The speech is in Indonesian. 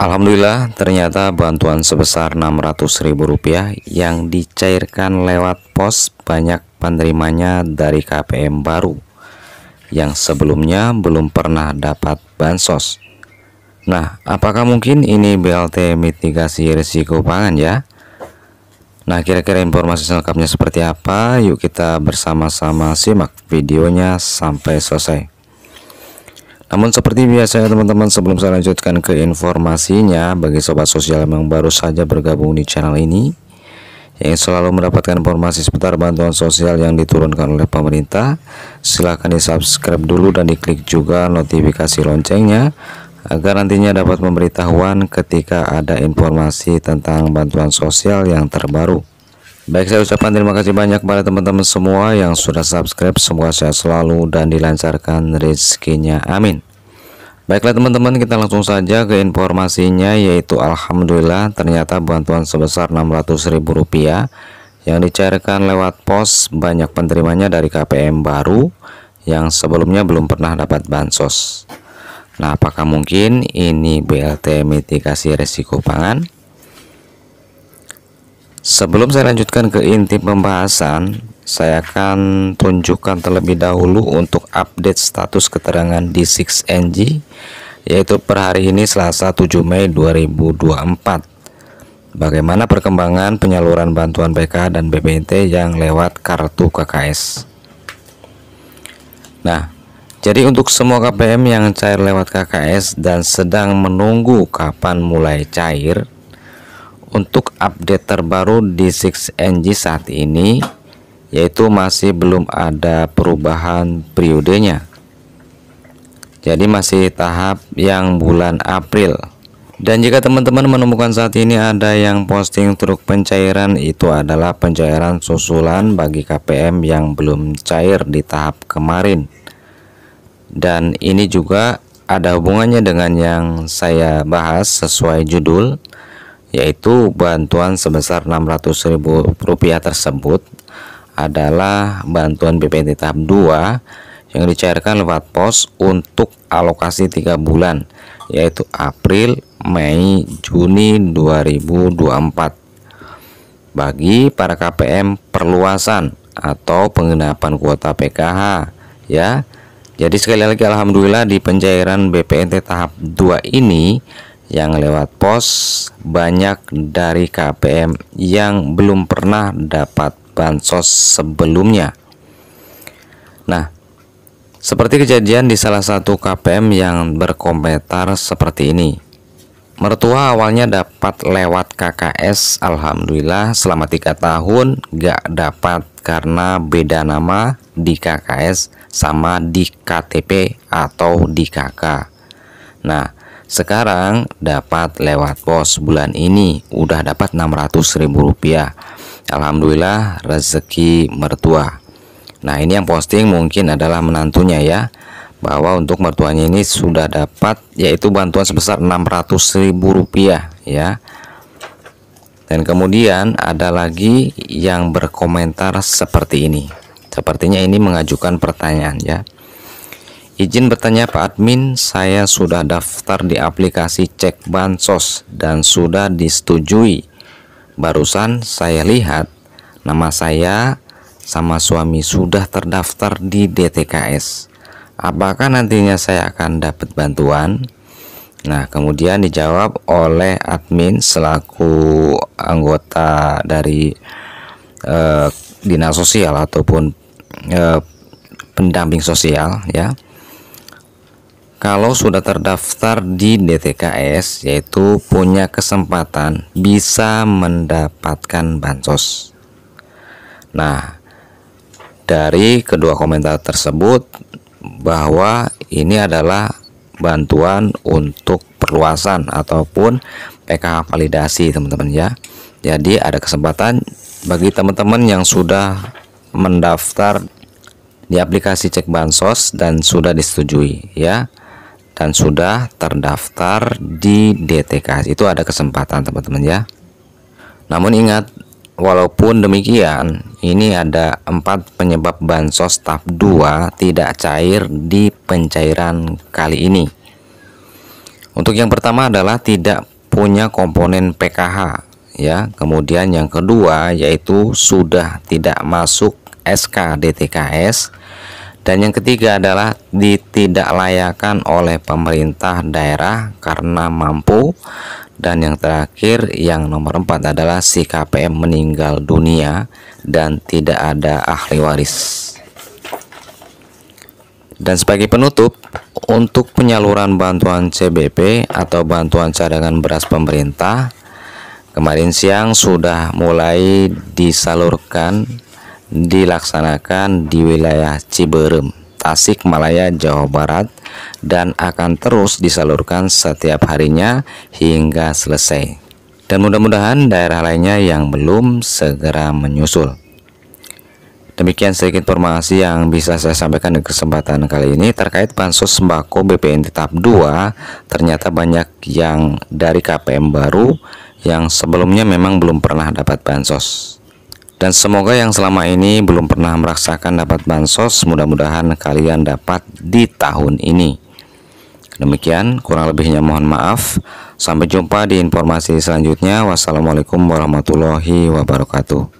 Alhamdulillah ternyata bantuan sebesar Rp600.000 yang dicairkan lewat pos banyak penerimanya dari KPM baru yang sebelumnya belum pernah dapat bansos. Nah, apakah mungkin ini BLT mitigasi risiko pangan ya? Nah, kira-kira informasi selengkapnya seperti apa? Yuk kita bersama-sama simak videonya sampai selesai. Namun seperti biasanya teman-teman sebelum saya lanjutkan ke informasinya bagi sobat sosial yang baru saja bergabung di channel ini yang selalu mendapatkan informasi seputar bantuan sosial yang diturunkan oleh pemerintah silahkan di subscribe dulu dan diklik juga notifikasi loncengnya agar nantinya dapat memberitahuan ketika ada informasi tentang bantuan sosial yang terbaru Baik saya ucapkan terima kasih banyak kepada teman-teman semua yang sudah subscribe Semoga sehat selalu dan dilancarkan rezekinya Amin Baiklah teman-teman kita langsung saja ke informasinya yaitu Alhamdulillah ternyata bantuan sebesar Rp600.000 yang dicairkan lewat pos banyak penerimanya dari KPM baru yang sebelumnya belum pernah dapat bansos. Nah apakah mungkin ini BLT mitigasi resiko pangan? Sebelum saya lanjutkan ke inti pembahasan, saya akan tunjukkan terlebih dahulu untuk update status keterangan di 6NG yaitu per hari ini Selasa 7 Mei 2024 bagaimana perkembangan penyaluran bantuan BK dan BBNT yang lewat kartu KKS nah jadi untuk semua KPM yang cair lewat KKS dan sedang menunggu kapan mulai cair untuk update terbaru di 6NG saat ini yaitu masih belum ada perubahan periodenya. Jadi masih tahap yang bulan April. Dan jika teman-teman menemukan saat ini ada yang posting truk pencairan itu adalah pencairan susulan bagi KPM yang belum cair di tahap kemarin. Dan ini juga ada hubungannya dengan yang saya bahas sesuai judul yaitu bantuan sebesar rp rupiah tersebut adalah bantuan BPNT tahap 2 yang dicairkan lewat pos untuk alokasi 3 bulan yaitu April, Mei, Juni 2024. Bagi para KPM perluasan atau penggenapan kuota PKH ya. Jadi sekali lagi alhamdulillah di pencairan BPNT tahap 2 ini yang lewat pos banyak dari KPM yang belum pernah dapat bansos sebelumnya. Nah, seperti kejadian di salah satu KPM yang berkomentar seperti ini. Mertua awalnya dapat lewat KKS, alhamdulillah selama tiga tahun gak dapat karena beda nama di KKS sama di KTP atau di KK. Nah, sekarang dapat lewat pos bulan ini udah dapat 600 ribu rupiah Alhamdulillah rezeki mertua Nah ini yang posting mungkin adalah menantunya ya Bahwa untuk mertuanya ini sudah dapat yaitu bantuan sebesar 600 ribu rupiah ya Dan kemudian ada lagi yang berkomentar seperti ini Sepertinya ini mengajukan pertanyaan ya Izin bertanya Pak Admin, saya sudah daftar di aplikasi cek bansos dan sudah disetujui Barusan saya lihat nama saya sama suami sudah terdaftar di DTKS. Apakah nantinya saya akan dapat bantuan? Nah, kemudian dijawab oleh admin selaku anggota dari eh, dinas sosial ataupun eh, pendamping sosial ya kalau sudah terdaftar di DTKS yaitu punya kesempatan bisa mendapatkan bansos nah dari kedua komentar tersebut bahwa ini adalah bantuan untuk perluasan ataupun PKH validasi teman-teman ya jadi ada kesempatan bagi teman-teman yang sudah mendaftar di aplikasi cek bansos dan sudah disetujui ya dan sudah terdaftar di DTKS itu ada kesempatan teman-teman ya namun ingat walaupun demikian ini ada empat penyebab bansos tahap 2 tidak cair di pencairan kali ini untuk yang pertama adalah tidak punya komponen PKH ya kemudian yang kedua yaitu sudah tidak masuk SK DTKS dan yang ketiga adalah ditidaklayakan oleh pemerintah daerah karena mampu. Dan yang terakhir yang nomor empat adalah si KPM meninggal dunia dan tidak ada ahli waris. Dan sebagai penutup, untuk penyaluran bantuan CBP atau bantuan cadangan beras pemerintah, kemarin siang sudah mulai disalurkan dilaksanakan di wilayah Ciberem, Tasikmalaya, Jawa Barat dan akan terus disalurkan setiap harinya hingga selesai. Dan mudah-mudahan daerah lainnya yang belum segera menyusul. Demikian sedikit informasi yang bisa saya sampaikan di kesempatan kali ini terkait bansos sembako BPN tahap 2 ternyata banyak yang dari KPM baru yang sebelumnya memang belum pernah dapat bansos dan semoga yang selama ini belum pernah merasakan dapat bansos mudah-mudahan kalian dapat di tahun ini demikian kurang lebihnya mohon maaf sampai jumpa di informasi selanjutnya wassalamualaikum warahmatullahi wabarakatuh